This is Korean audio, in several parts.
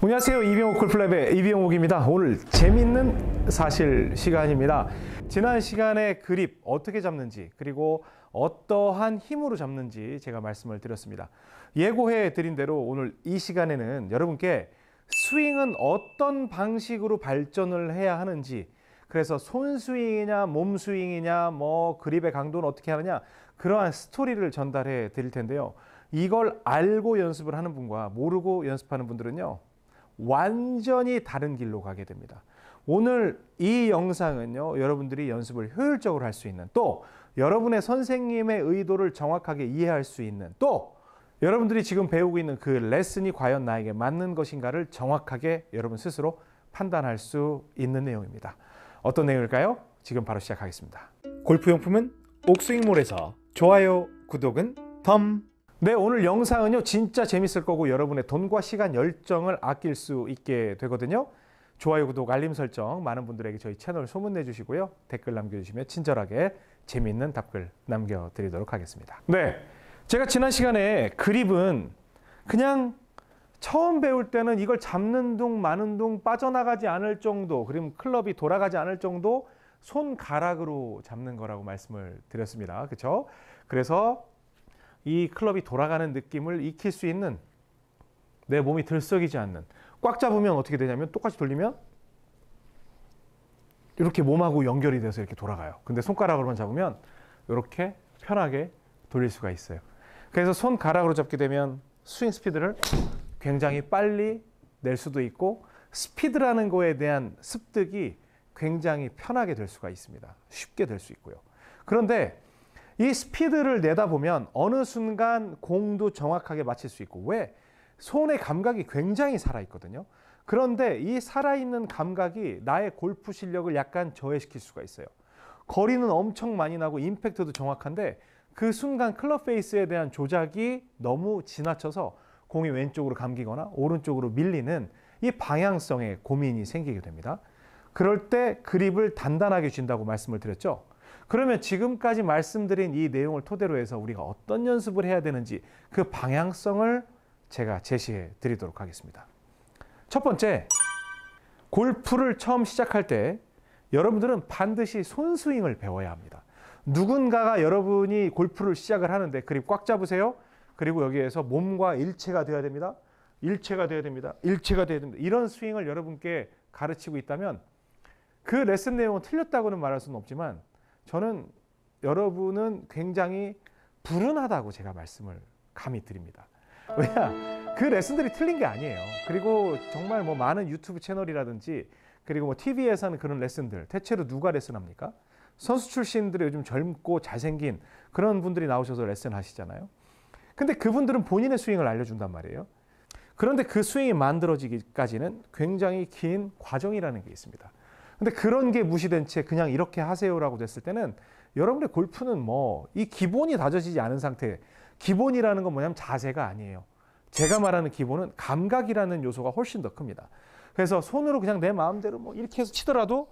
안녕하세요. 이병옥 골플랩의 이병옥입니다. 오늘 재밌는 사실 시간입니다. 지난 시간에 그립 어떻게 잡는지 그리고 어떠한 힘으로 잡는지 제가 말씀을 드렸습니다. 예고해 드린 대로 오늘 이 시간에는 여러분께 스윙은 어떤 방식으로 발전을 해야 하는지 그래서 손 스윙이냐 몸 스윙이냐 뭐 그립의 강도는 어떻게 하느냐 그러한 스토리를 전달해 드릴 텐데요. 이걸 알고 연습을 하는 분과 모르고 연습하는 분들은요. 완전히 다른 길로 가게 됩니다. 오늘 이 영상은요, 여러분들이 연습을 효율적으로 할 수 있는 또 여러분의 선생님의 의도를 정확하게 이해할 수 있는 또 여러분들이 지금 배우고 있는 그 레슨이 과연 나에게 맞는 것인가를 정확하게 여러분 스스로 판단할 수 있는 내용입니다. 어떤 내용일까요? 지금 바로 시작하겠습니다. 골프 용품은 옥스윙몰에서 좋아요, 구독은 덤 네, 오늘 영상은요, 진짜 재밌을 거고 여러분의 돈과 시간, 열정을 아낄 수 있게 되거든요. 좋아요, 구독, 알림 설정 많은 분들에게 저희 채널 소문내 주시고요. 댓글 남겨주시면 친절하게 재밌는 답글 남겨드리도록 하겠습니다. 네, 제가 지난 시간에 그립은 그냥 처음 배울 때는 이걸 잡는 둥 마는 둥 빠져나가지 않을 정도 그림 클럽이 돌아가지 않을 정도 손가락으로 잡는 거라고 말씀을 드렸습니다. 그쵸 그래서 이 클럽이 돌아가는 느낌을 익힐 수 있는 내 몸이 들썩이지 않는 꽉 잡으면 어떻게 되냐면 똑같이 돌리면 이렇게 몸하고 연결이 돼서 이렇게 돌아가요. 근데 손가락으로만 잡으면 이렇게 편하게 돌릴 수가 있어요. 그래서 손가락으로 잡게 되면 스윙 스피드를 굉장히 빨리 낼 수도 있고 스피드라는 거에 대한 습득이 굉장히 편하게 될 수가 있습니다. 쉽게 될 수 있고요. 그런데 이 스피드를 내다보면 어느 순간 공도 정확하게 맞힐 수 있고 왜? 손의 감각이 굉장히 살아있거든요. 그런데 이 살아있는 감각이 나의 골프 실력을 약간 저해시킬 수가 있어요. 거리는 엄청 많이 나고 임팩트도 정확한데 그 순간 클럽 페이스에 대한 조작이 너무 지나쳐서 공이 왼쪽으로 감기거나 오른쪽으로 밀리는 이 방향성에 고민이 생기게 됩니다. 그럴 때 그립을 단단하게 준다고 말씀을 드렸죠. 그러면 지금까지 말씀드린 이 내용을 토대로 해서 우리가 어떤 연습을 해야 되는지 그 방향성을 제가 제시해 드리도록 하겠습니다. 첫 번째, 골프를 처음 시작할 때 여러분들은 반드시 손스윙을 배워야 합니다. 누군가가 여러분이 골프를 시작을 하는데 그립 꽉 잡으세요. 그리고 여기에서 몸과 일체가 되어야 됩니다. 일체가 되어야 됩니다. 일체가 되어야 됩니다. 이런 스윙을 여러분께 가르치고 있다면 그 레슨 내용은 틀렸다고는 말할 수는 없지만 저는 여러분은 굉장히 불운하다고 제가 말씀을 감히 드립니다. 왜냐? 그 레슨들이 틀린 게 아니에요. 그리고 정말 뭐 많은 유튜브 채널이라든지 그리고 뭐 TV에서는 그런 레슨들 대체로 누가 레슨합니까? 선수 출신들이 요즘 젊고 잘생긴 그런 분들이 나오셔서 레슨 하시잖아요. 근데 그분들은 본인의 스윙을 알려준단 말이에요. 그런데 그 스윙이 만들어지기까지는 굉장히 긴 과정이라는 게 있습니다. 근데 그런 게 무시된 채 그냥 이렇게 하세요라고 됐을 때는 여러분의 골프는 뭐 이 기본이 다져지지 않은 상태. 기본이라는 건 뭐냐면 자세가 아니에요. 제가 말하는 기본은 감각이라는 요소가 훨씬 더 큽니다. 그래서 손으로 그냥 내 마음대로 뭐 이렇게 해서 치더라도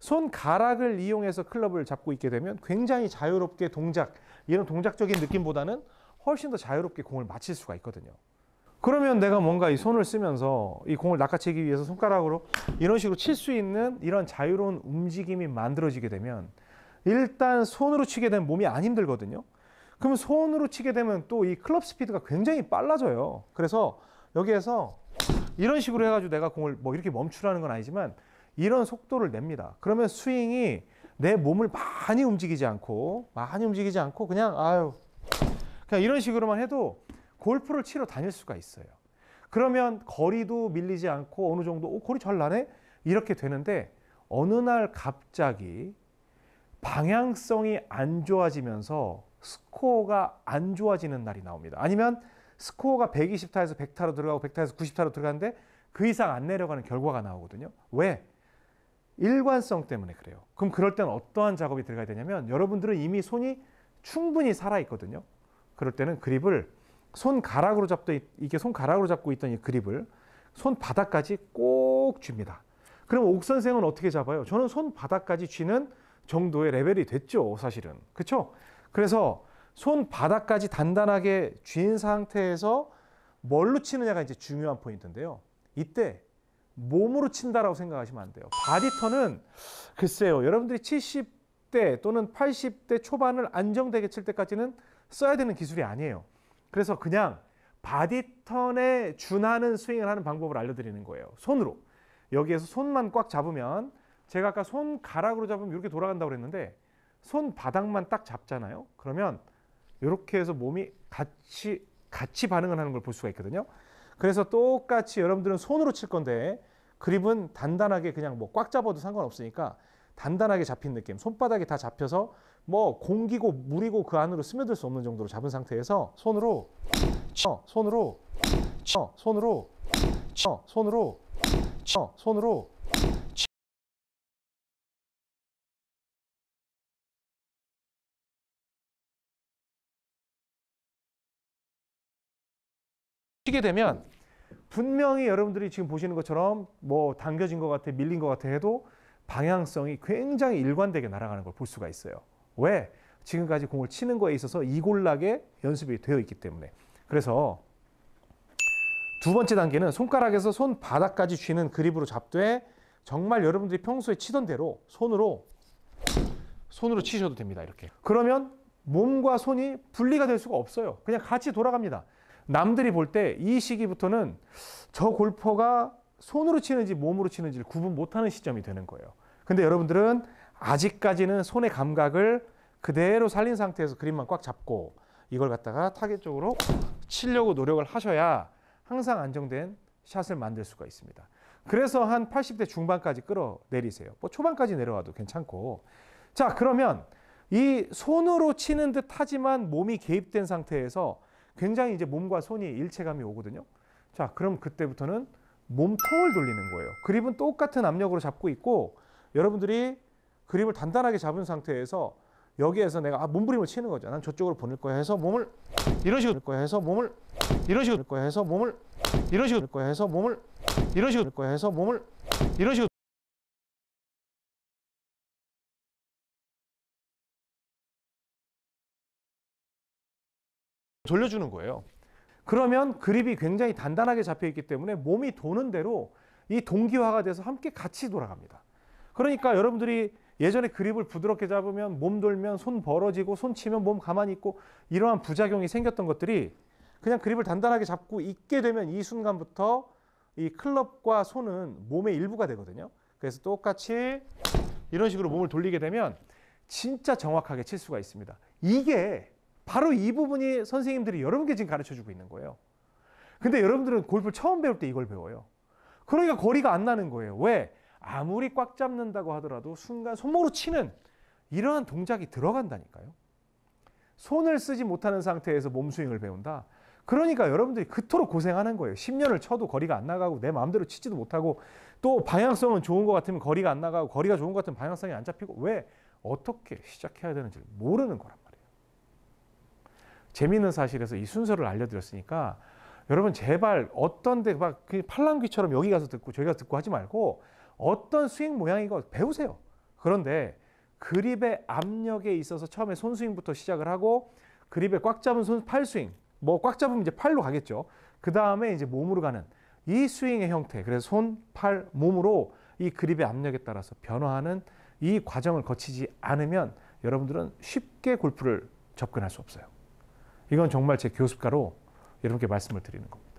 손가락을 이용해서 클럽을 잡고 있게 되면 굉장히 자유롭게 동작, 이런 동작적인 느낌보다는 훨씬 더 자유롭게 공을 맞힐 수가 있거든요. 그러면 내가 뭔가 이 손을 쓰면서 이 공을 낚아채기 위해서 손가락으로 이런 식으로 칠 수 있는 이런 자유로운 움직임이 만들어지게 되면 일단 손으로 치게 되면 몸이 안 힘들거든요. 그러면 손으로 치게 되면 또 이 클럽 스피드가 굉장히 빨라져요. 그래서 여기에서 이런 식으로 해가지고 내가 공을 뭐 이렇게 멈추라는 건 아니지만 이런 속도를 냅니다. 그러면 스윙이 내 몸을 많이 움직이지 않고 많이 움직이지 않고 그냥 아유 그냥 이런 식으로만 해도 골프를 치러 다닐 수가 있어요. 그러면 거리도 밀리지 않고 어느 정도 오, 거리 잘 나네 이렇게 되는데 어느 날 갑자기 방향성이 안 좋아지면서 스코어가 안 좋아지는 날이 나옵니다. 아니면 스코어가 120타에서 100타로 들어가고 100타에서 90타로 들어가는데 그 이상 안 내려가는 결과가 나오거든요. 왜? 일관성 때문에 그래요. 그럼 그럴 때는 어떠한 작업이 들어가야 되냐면 여러분들은 이미 손이 충분히 살아 있거든요. 그럴 때는 그립을 손가락으로 잡도 이게 손가락으로 잡고 있던 이 그립을 손바닥까지 꼭 줍니다. 그럼 옥 선생은 어떻게 잡아요? 저는 손바닥까지 쥐는 정도의 레벨이 됐죠, 사실은. 그렇죠? 그래서 손바닥까지 단단하게 쥔 상태에서 뭘로 치느냐가 이제 중요한 포인트인데요. 이때 몸으로 친다라고 생각하시면 안 돼요. 바디턴은 글쎄요. 여러분들이 70대 또는 80대 초반을 안정되게 칠 때까지는 써야 되는 기술이 아니에요. 그래서 그냥 바디턴에 준하는 스윙을 하는 방법을 알려드리는 거예요. 손으로. 여기에서 손만 꽉 잡으면 제가 아까 손가락으로 잡으면 이렇게 돌아간다고 그랬는데 손바닥만 딱 잡잖아요. 그러면 이렇게 해서 몸이 같이 같이 반응을 하는 걸 볼 수가 있거든요. 그래서 똑같이 여러분들은 손으로 칠 건데 그립은 단단하게 그냥 뭐 꽉 잡아도 상관없으니까 단단하게 잡힌 느낌, 손바닥이 다 잡혀서 뭐 공기고 물이고 그 안으로 스며들 수 없는 정도로 잡은 상태에서 손으로 쳐 손으로 쳐 손으로 쳐 손으로 쳐 손으로 치게 되면 분명히 여러분들이 지금 보시는 것처럼 뭐 당겨진 것 같아 밀린 것 같아 해도 방향성이 굉장히 일관되게 날아가는 걸 볼 수가 있어요. 왜? 지금까지 공을 치는 거에 있어서 이골락의 연습이 되어 있기 때문에. 그래서 두 번째 단계는 손가락에서 손바닥까지 쥐는 그립으로 잡되 정말 여러분들이 평소에 치던 대로 손으로 손으로 치셔도 됩니다. 이렇게. 그러면 몸과 손이 분리가 될 수가 없어요. 그냥 같이 돌아갑니다. 남들이 볼 때 이 시기부터는 저 골퍼가 손으로 치는지 몸으로 치는지를 구분 못하는 시점이 되는 거예요. 근데 여러분들은 아직까지는 손의 감각을 그대로 살린 상태에서 그림만 꽉 잡고 이걸 갖다가 타겟 쪽으로 치려고 노력을 하셔야 항상 안정된 샷을 만들 수가 있습니다. 그래서 한 80대 중반까지 끌어내리세요. 뭐 초반까지 내려와도 괜찮고. 자, 그러면 이 손으로 치는 듯 하지만 몸이 개입된 상태에서 굉장히 이제 몸과 손이 일체감이 오거든요. 자, 그럼 그때부터는 몸통을 돌리는 거예요. 그립은 똑같은 압력으로 잡고 있고 여러분들이 그립을 단단하게 잡은 상태에서 여기에서 내가 아, 몸부림을 치는 거죠. 난 저쪽으로 보낼 거야 해서 몸을 이런 식으로 거야 해서 몸을 이런 식으로 거야 해서 몸을 이런 식으로 거야 해서 몸을 이런 식으로 거야 해서 몸을 이런 식으로 돌려주는 거예요. 그러면 그립이 굉장히 단단하게 잡혀 있기 때문에 몸이 도는 대로 이 동기화가 돼서 함께 같이 돌아갑니다. 그러니까 여러분들이 예전에 그립을 부드럽게 잡으면 몸 돌면 손 벌어지고 손 치면 몸 가만히 있고 이러한 부작용이 생겼던 것들이 그냥 그립을 단단하게 잡고 있게 되면 이 순간부터 이 클럽과 손은 몸의 일부가 되거든요. 그래서 똑같이 이런 식으로 몸을 돌리게 되면 진짜 정확하게 칠 수가 있습니다. 이게 바로 이 부분이 선생님들이 여러분께 지금 가르쳐 주고 있는 거예요. 근데 여러분들은 골프를 처음 배울 때 이걸 배워요. 그러니까 거리가 안 나는 거예요. 왜? 아무리 꽉 잡는다고 하더라도 순간 손목으로 치는 이러한 동작이 들어간다니까요. 손을 쓰지 못하는 상태에서 몸스윙을 배운다. 그러니까 여러분들이 그토록 고생하는 거예요. 10년을 쳐도 거리가 안 나가고 내 마음대로 치지도 못하고 또 방향성은 좋은 것 같으면 거리가 안 나가고 거리가 좋은 것 같으면 방향성이 안 잡히고 왜 어떻게 시작해야 되는지 모르는 거란 말이에요. 재미있는 사실에서 이 순서를 알려드렸으니까 여러분 제발 어떤 데막 그 팔랑귀처럼 여기 가서 듣고 저기 가서 듣고 하지 말고 어떤 스윙 모양이건 배우세요. 그런데 그립의 압력에 있어서 처음에 손스윙부터 시작을 하고 그립에 꽉 잡은 손 팔스윙 뭐 꽉 잡으면 이제 팔로 가겠죠. 그 다음에 이제 몸으로 가는 이 스윙의 형태 그래서 손, 팔, 몸으로 이 그립의 압력에 따라서 변화하는 이 과정을 거치지 않으면 여러분들은 쉽게 골프를 접근할 수 없어요. 이건 정말 제 교습가로 여러분께 말씀을 드리는 겁니다.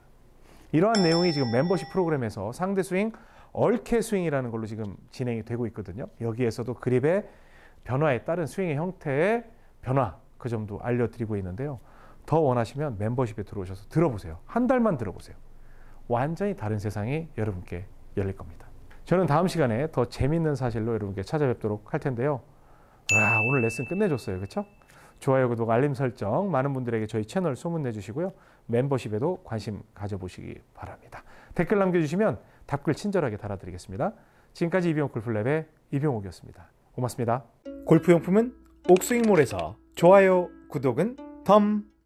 이러한 내용이 지금 멤버십 프로그램에서 상대 스윙 얼케 스윙이라는 걸로 지금 진행이 되고 있거든요. 여기에서도 그립의 변화에 따른 스윙의 형태의 변화 그 점도 알려드리고 있는데요. 더 원하시면 멤버십에 들어오셔서 들어보세요. 한 달만 들어보세요. 완전히 다른 세상이 여러분께 열릴 겁니다. 저는 다음 시간에 더 재밌는 사실로 여러분께 찾아뵙도록 할 텐데요. 와, 오늘 레슨 끝내줬어요. 그렇죠? 좋아요, 구독, 알림 설정 많은 분들에게 저희 채널 소문내 주시고요. 멤버십에도 관심 가져보시기 바랍니다. 댓글 남겨주시면 답글 친절하게 달아드리겠습니다. 지금까지 이병옥 골프랩의 이병옥이었습니다. 고맙습니다. 골프용품은 옥스윙몰에서 좋아요, 구독은 덤!